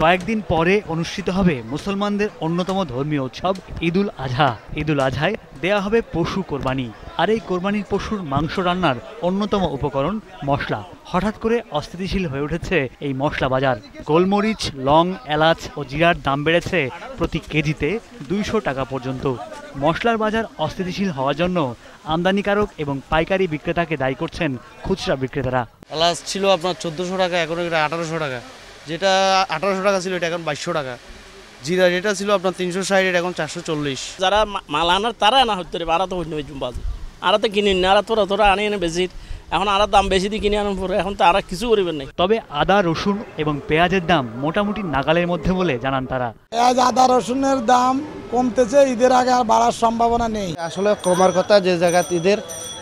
কয়েকদিন পরে অনুষ্ঠিত হবে মুসলমানদের অন্যতম ধর্মীয় উৎসব ঈদুল আজহা ঈদুল আজহায় দেয়া হবে পশু কোরবানি আর এই কোরবানির পশুর মাংস রান্নার অন্যতম উপকরণ মশলা হঠাৎ করে অস্থিতিশীল হয়ে উঠেছে এই মশলা বাজার গোলমরিচ লং এলাচ ও জিরার দাম বেড়েছে প্রতি কেজিতে দুইশো টাকা পর্যন্ত মশলার বাজার অস্থিতিশীল হওয়ার জন্য আমদানিকারক এবং পাইকারি বিক্রেতাকে দায়ী করছেন খুচরা বিক্রেতারা এলাচ ছিল আপনার চোদ্দোশো টাকা এখন আঠারোশো টাকা যেটা আঠারোশো টাকা ছিল এটা এখন বাইশশো টাকা জিরা যেটা ছিল আপনার তিনশো ষাট এটা এখন চারশো চল্লিশ যারা মাল আনার তারা আনা হতে পারে আরা তো হইনি ওই বাজে তো কিনি না আর তোরা তোরা আনি এনে বেশি এখন আরা দাম বেশি দিয়ে কিনে আনার পরে এখন তো আর কিছু করিবেন নাই তবে আদা রসুন এবং পেঁয়াজের দাম মোটামুটি নাগালের মধ্যে বলে জানান তারা পেঁয়াজ আদা রসুনের দাম কমতেছে ঈদের আগে আর বাড়ার সম্ভাবনা নেই আসলে কমার কথা যে জায়গা ঈদের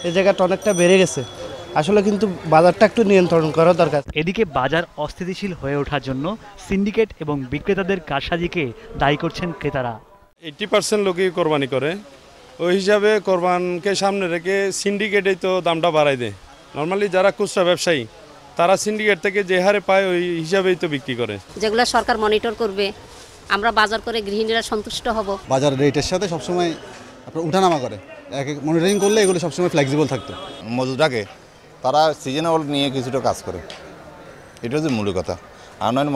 এই জায়গাটা অনেকটা বেড়ে গেছে আসলে কিন্তু বাজারটা একটু নিয়ন্ত্রণ করা দরকার এদিকে বাজার অস্থিতিশীল হয়ে ওঠার জন্য সিন্ডিকেট এবং বিক্রেতাদের কারসাজিকে দায়ী করছেন ক্রেতারা এইটি পার্সেন্ট লোকই কোরবানি করে ওই হিসাবে কোরবানকে সামনে রেখে সিন্ডিকেটেই তো দামটা বাড়াই দেয় নর্মালি যারা খুচরা ব্যবসায়ী তারা সিন্ডিকেট থেকে যে হারে পায় ওই হিসাবেই তো বিক্রি করে যেগুলো সরকার মনিটর করবে আমরা বাজার করে গৃহিণীরা সন্তুষ্ট হব বাজার রেটের সাথে সবসময় আপনার উঠানামা করে এক এক মনিটরিং করলে এগুলো সবসময় ফ্লেক্সিবল থাকতো মজুরাকে তারা সিজনেবল নিয়ে কিছুটা কাজ করে এটা হচ্ছে মূল কথা আর নয়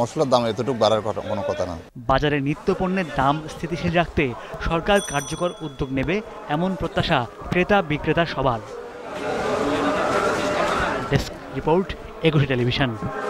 মশলার দাম এতটুকু বাড়ার কোনো কথা না বাজারে নিত্য পণ্যের দাম স্থিতিশীল রাখতে সরকার কার্যকর উদ্যোগ নেবে এমন প্রত্যাশা ক্রেতা বিক্রেতা সবার ডেস্ক রিপোর্ট একুশে টেলিভিশন